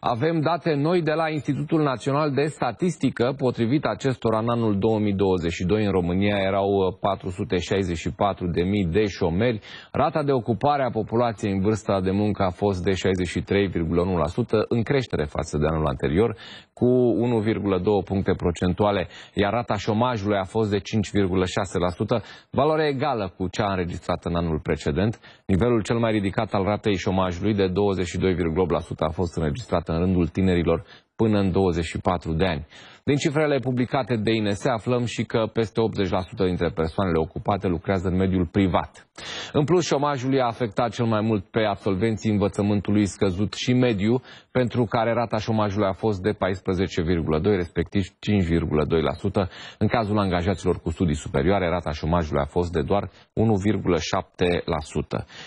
Avem date noi de la Institutul Național de Statistică. Potrivit acestora, în anul 2022 în România erau 464.000 uh, de șomeri. Rata de ocupare a populației în vârsta de muncă a fost de 63,1%, în creștere față de anul anterior, cu 1,2 puncte procentuale, iar rata șomajului a fost de 5,6%, valoare egală cu cea înregistrată în anul precedent. Nivelul cel mai ridicat al ratei șomajului de 22,8% a fost înregistrat înregistrat în rândul tinerilor până în 24 de ani. Din cifrele publicate de INS aflăm și că peste 80% dintre persoanele ocupate lucrează în mediul privat. În plus, șomajul i-a afectat cel mai mult pe absolvenții învățământului scăzut și mediu, pentru care rata șomajului a fost de 14,2, respectiv 5,2%. În cazul angajaților cu studii superioare, rata șomajului a fost de doar 1,7%.